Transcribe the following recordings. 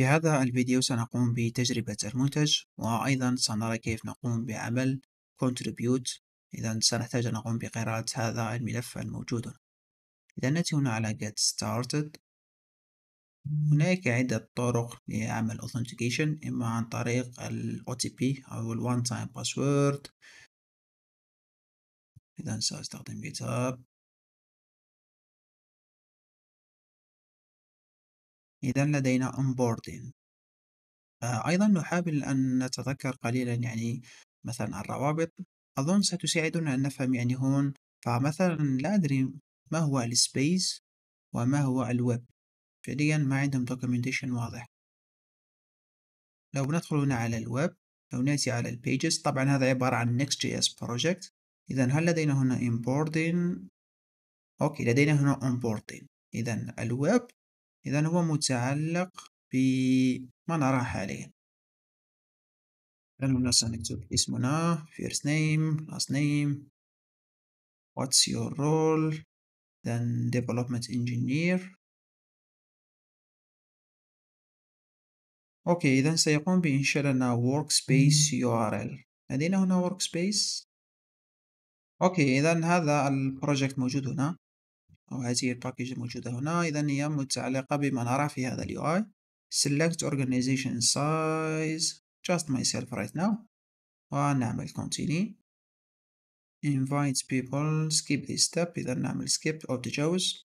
في هذا الفيديو سنقوم بتجربة المنتج وأيضا سنرى كيف نقوم بعمل contribute إذا سنحتاج أن نقوم بقراءة هذا الملف الموجود هنا إذا نأتي هنا على get started هناك عدة طرق لعمل authentication إما عن طريق ال OTP أو ال one time password إذا سأستخدم GitHub إذا لدينا onboarding آه، أيضا نحاول أن نتذكر قليلا يعني مثلا الروابط أظن ستساعدنا أن نفهم يعني هون فمثلا لا أدري ما هو السبيس وما هو الويب فعليا ما عندهم documentation واضح لو ندخل هنا على الويب لو نأتي على البيجز طبعا هذا عبارة عن Next.js project إذا هل لدينا هنا onboarding أوكي لدينا هنا onboarding إذا الويب إذا هو متعلق بما نراه حاليا إذا هنا سنكتب اسمنا first name last name what's your role then development engineer اوكي اذا سيقوم بانشاء لنا workspace url لدينا هنا workspace اوكي اذا هذا البروجكت موجود هنا أو هذه الباكج الموجودة هنا إذا هي متعلقة بما نرى في هذا اليو آي select organization size just myself right now ونعمل continue invite people skip this step إذا نعمل skip أو تجاوز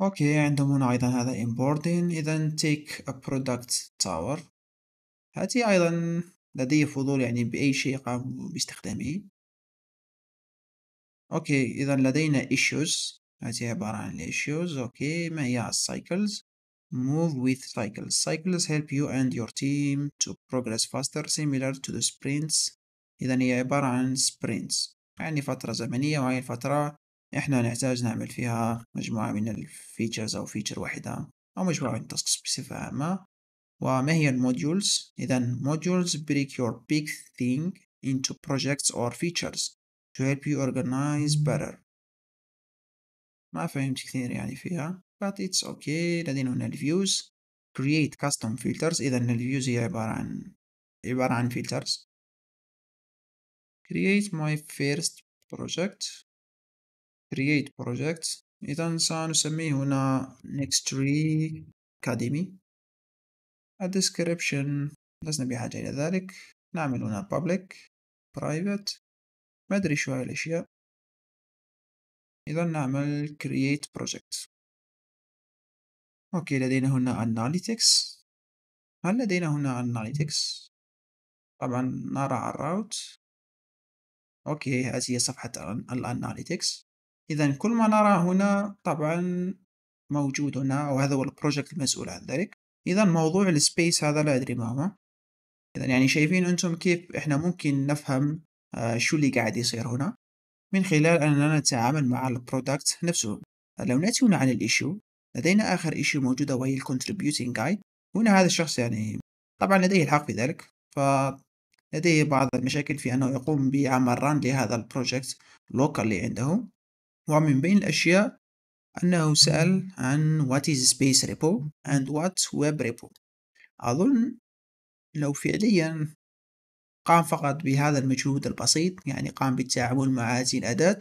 أوكي عندهم هنا أيضا هذا importing إذا take a product tower هاتي أيضا لدي فضول يعني بأي شيء قاموا باستخدامه أوكي إذا لدينا issues هاتي عبارة عن الاشيوز اوكي ما هي السايكلز move with cycles cycles help you and your team to progress faster similar to the sprints اذا هي عبارة عن sprints يعني فترة زمنية وهي الفترة احنا نحتاج نعمل فيها مجموعة من الفيتشرز او فيتشر واحدة او مجموعة من التاسكس بصفة عامة وما هي الموديولز إذا modules break your big thing into projects or features to help you organize better ما فهمت كثير يعني فيها but it's okay لدينا هنا الفيوز create custom filters إذا الفيوز هي عبارة عن عبارة عن filters create my first project create project إذا سنسميه هنا next tree academy a description لسنا بحاجة إلى ذلك نعمل هنا public private ما أدري شو هاي الأشياء إذا نعمل create project أوكي لدينا هنا analytics هل لدينا هنا analytics؟ طبعا نرى الراوت أوكي هذه هي صفحة الاناليتكس إذا كل ما نرى هنا طبعا موجود هنا وهذا هو البروجكت المسؤول عن ذلك إذا موضوع السبيس هذا لا أدري ما هو إذا يعني شايفين أنتم كيف إحنا ممكن نفهم آه، شو اللي قاعد يصير هنا من خلال أننا نتعامل مع البرودكت نفسه لو نأتي هنا عن الإيشيو لدينا آخر إيشيو موجودة وهي الكونتريبيوتينج جايد هنا هذا الشخص يعني طبعا لديه الحق في ذلك فلديه لديه بعض المشاكل في أنه يقوم بعمل ران لهذا البروجكت لوكالي عنده ومن بين الأشياء أنه سأل عن what is space repo and what web repo أظن لو فعليا قام فقط بهذا المجهود البسيط يعني قام بالتعامل مع هذه الأداة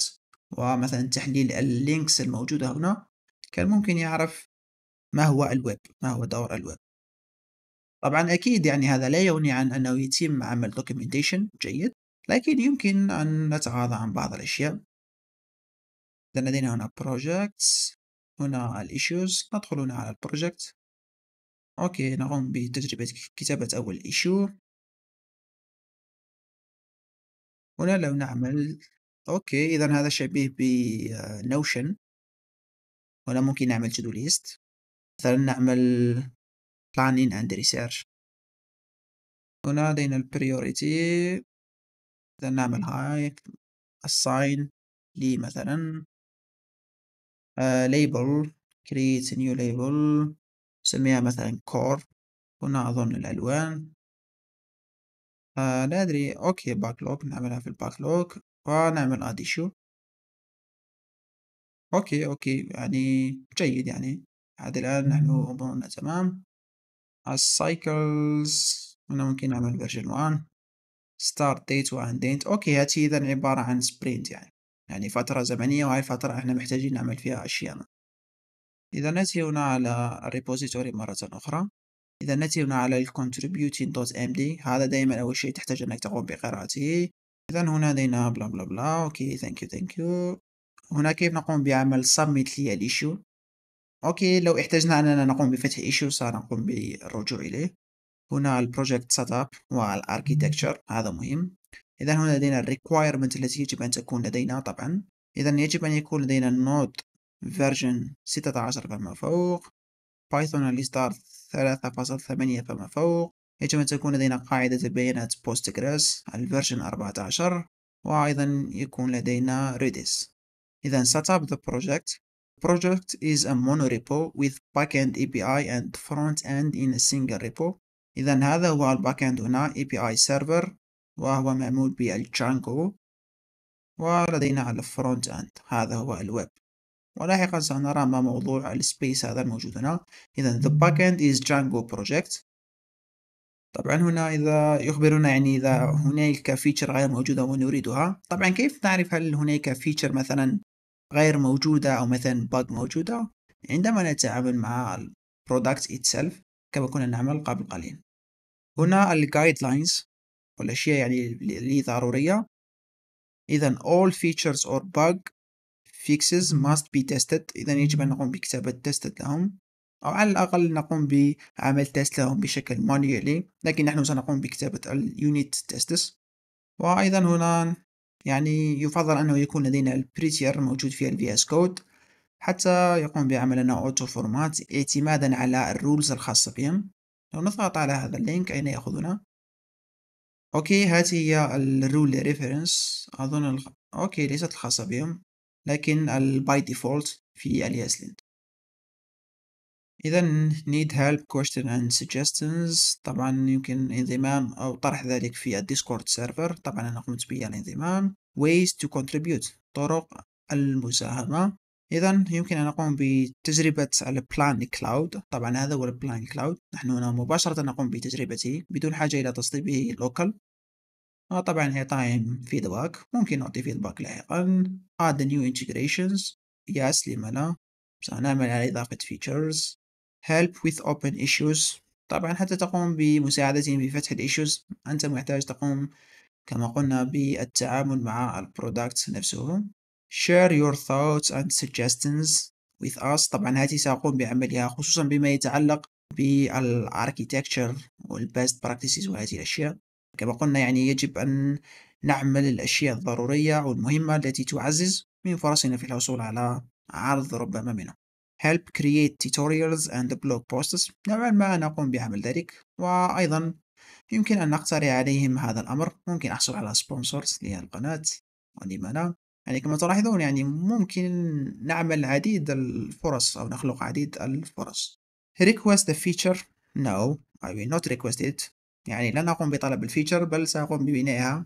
ومثلا تحليل اللينكس الموجودة هنا كان ممكن يعرف ما هو الويب ما هو دور الويب طبعا أكيد يعني هذا لا يغني عن أنه يتم عمل documentation جيد لكن يمكن أن نتغاضى عن بعض الأشياء إذا لدينا هنا projects هنا الإيشوز ندخل هنا على البروجكت أوكي نقوم بتجربة كتابة أول إيشو هنا لو نعمل أوكي إذا هذا شبيه بنوشن آه، هنا ممكن نعمل تو دو ليست مثلا نعمل planning and research هنا لدينا البريوريتي إذا نعمل هاي assign لي مثلا uh, label create new label نسميها مثلا core هنا أظن الألوان لا أدري أوكي باكلوك نعملها في الباكلوك ونعمل أديشو أوكي أوكي يعني جيد يعني هذا الآن نحن أمورنا تمام السايكلز هنا ممكن نعمل فيرجن 1 ستارت ديت وان ديت أوكي هاتي إذا عبارة عن سبرينت يعني يعني فترة زمنية وهاي الفترة احنا محتاجين نعمل فيها اشياء إذا نأتي هنا على الريبوزيتوري مرة أخرى إذا نتينا على contributing.md هذا دائما أول شيء تحتاج أنك تقوم بقراءته إذا هنا لدينا بلا بلا بلا أوكي ثانك يو ثانك يو هنا كيف نقوم بعمل submit الإيشو أوكي لو احتجنا أننا نقوم بفتح إيشو سنقوم بالرجوع إليه هنا البروجكت سيت اب والاركيتكتشر هذا مهم اذا هنا لدينا الريكوايرمنت التي يجب ان تكون لدينا طبعا اذا يجب ان يكون لدينا النود فيرجن 16 فما فوق بايثون الستارت 3.8 فما فوق يجب أن تكون لدينا قاعدة بيانات بوستجريس الفيرجن 14 وأيضا يكون لدينا ريديس إذا set up the project project is a monorepo with backend API and front end in a single repo إذا هذا هو الباكند هنا API server وهو معمول بالجانجو ولدينا الفرونت اند هذا هو الويب ولاحقا سنرى ما موضوع السبيس هذا الموجود هنا إذا the backend is Django project طبعا هنا إذا يخبرنا يعني إذا هناك فيتشر غير موجودة ونريدها طبعا كيف نعرف هل هناك فيتشر مثلا غير موجودة أو مثلا bug موجودة عندما نتعامل مع ال product itself كما كنا نعمل قبل قليل هنا ال guidelines والأشياء يعني اللي ضرورية إذا all features or bug fixes must be tested إذا يجب أن نقوم بكتابة تيست لهم أو على الأقل نقوم بعمل تيست لهم بشكل manually لكن نحن سنقوم بكتابة unit tests وأيضا هنا يعني يفضل أنه يكون لدينا البريتير موجود في ال VS Code حتى يقوم بعملنا لنا أوتو فورمات اعتمادا على الرولز الخاصة بهم لو نضغط على هذا اللينك أين يأخذنا أوكي هذه هي الرول ريفرنس أظن الخ... أوكي ليست الخاصة بهم لكن by default في الياس لينت إذا need help question and suggestions طبعا يمكن انضمام أو طرح ذلك في الديسكورد سيرفر طبعا أنا قمت بالانضمام ways to contribute طرق المساهمة إذا يمكن أن أقوم بتجربة البلان كلاود طبعا هذا هو البلان كلاود نحن هنا مباشرة نقوم بتجربته بدون حاجة إلى تسطيبه لوكال آه طبعا هي تايم فيدباك ممكن نعطي فيدباك لاحقا add new integrations يس لما لا سنعمل على إضافة features help with open issues طبعا حتى تقوم بمساعدتهم بفتح الإيشوز أنت محتاج تقوم كما قلنا بالتعامل مع البرودكت نفسه share your thoughts and suggestions with us طبعا هذه سأقوم بعملها خصوصا بما يتعلق بالاركيتكتشر والبيست براكتسز وهذه الأشياء كما قلنا يعني يجب أن نعمل الأشياء الضرورية والمهمة التي تعزز من فرصنا في الحصول على عرض ربما منه help create tutorials and blog posts نوعا ما نقوم بعمل ذلك وأيضا يمكن أن نقترح عليهم هذا الأمر ممكن أحصل على سبونسرز للقناة ولما لا يعني كما تلاحظون يعني ممكن نعمل عديد الفرص أو نخلق عديد الفرص request the feature no I will not request it يعني لن أقوم بطلب الفيتشر بل سأقوم ببنائها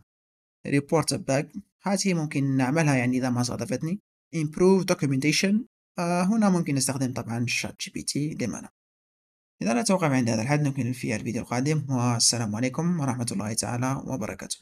report back هذه ممكن نعملها يعني إذا ما صادفتني improve documentation آه هنا ممكن نستخدم طبعا شات جي بي تي لمنا إذا لا توقف عند هذا الحد نكمل في الفيديو القادم والسلام عليكم ورحمة الله تعالى وبركاته